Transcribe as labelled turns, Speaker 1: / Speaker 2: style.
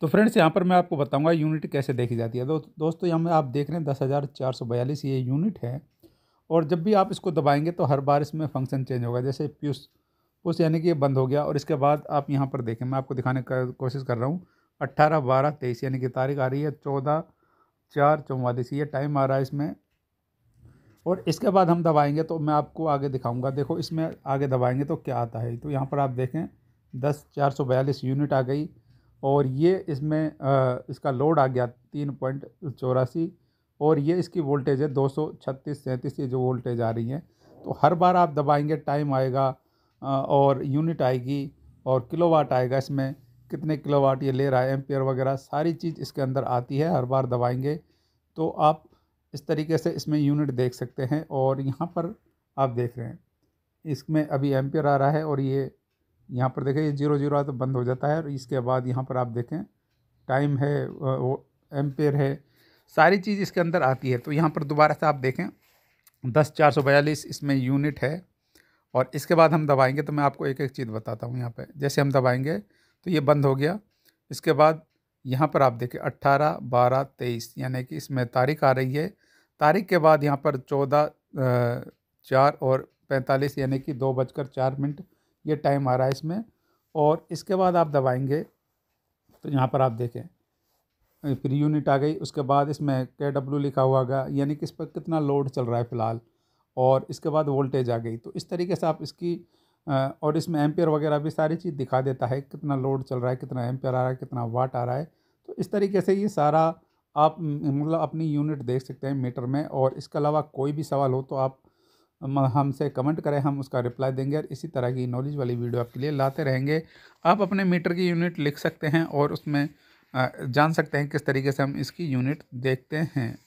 Speaker 1: तो फ्रेंड्स यहाँ पर मैं आपको बताऊँगा यूनिट कैसे देखी जाती है दो, दोस्तों यहाँ आप देख रहे हैं दस हज़ार चार सौ बयालीस ये यूनिट है और जब भी आप इसको दबाएंगे तो हर बार इसमें फंक्शन चेंज होगा जैसे प्यूस पुस यानी कि ये बंद हो गया और इसके बाद आप यहाँ पर देखें मैं आपको दिखाने का कोशिश कर रहा हूँ अट्ठारह बारह तेईस यानी कि तारीख आ रही है चौदह चार चौवालीस ये टाइम आ रहा है इसमें और इसके बाद हम दबाएंगे तो मैं आपको आगे दिखाऊंगा देखो इसमें आगे दबाएंगे तो क्या आता है तो यहाँ पर आप देखें दस चार सौ बयालीस यूनिट आ गई और ये इसमें इसका लोड आ गया तीन पॉइंट चौरासी और ये इसकी वोल्टेज है दो सौ छत्तीस सैंतीस ये जो वोल्टेज आ रही है तो हर बार आप दबाएंगे टाइम आएगा और यूनिट आएगी और किलोवाट आएगा इसमें कितने किलोवाट ये ले रहा है एम्पियर वगैरह सारी चीज़ इसके अंदर आती है हर बार दबाएंगे तो आप इस तरीके से इसमें यूनिट देख सकते हैं और यहाँ पर आप देख रहे हैं इसमें अभी एम्पियर आ रहा है और ये यहाँ पर देखें ये जीरो जीरो आता तो बंद हो जाता है और इसके बाद यहाँ पर आप देखें टाइम है वो एम्पेयर है सारी चीज़ इसके अंदर आती है तो यहाँ पर दोबारा से आप देखें दस चार सौ बयालीस इसमें यूनिट है और इसके बाद हम दबाएंगे तो मैं आपको एक एक चीज़ बताता हूँ यहाँ पर जैसे हम दबाएँगे तो ये बंद हो गया इसके बाद यहाँ पर आप देखें अट्ठारह बारह तेईस यानी कि इसमें तारीख आ रही है तारीख के बाद यहाँ पर चौदह चार और पैंतालीस यानी कि दो बजकर चार मिनट ये टाइम आ रहा है इसमें और इसके बाद आप दबाएंगे तो यहाँ पर आप देखें फिर यूनिट आ गई उसके बाद इसमें के डब्ल्यू लिखा हुआ गा यानी कि इस पर कितना लोड चल रहा है फ़िलहाल और इसके बाद वोल्टेज आ गई तो इस तरीके से आप इसकी और इसमें एम्पियर वगैरह भी सारी चीज़ दिखा देता है कितना लोड चल रहा है कितना एम्पियर आ रहा है कितना वाट आ रहा है तो इस तरीके से ये सारा आप मतलब अपनी यूनिट देख सकते हैं मीटर में और इसके अलावा कोई भी सवाल हो तो आप हमसे कमेंट करें हम उसका रिप्लाई देंगे और इसी तरह की नॉलेज वाली वीडियो आपके लिए लाते रहेंगे आप अपने मीटर की यूनिट लिख सकते हैं और उसमें जान सकते हैं किस तरीके से हम इसकी यूनिट देखते हैं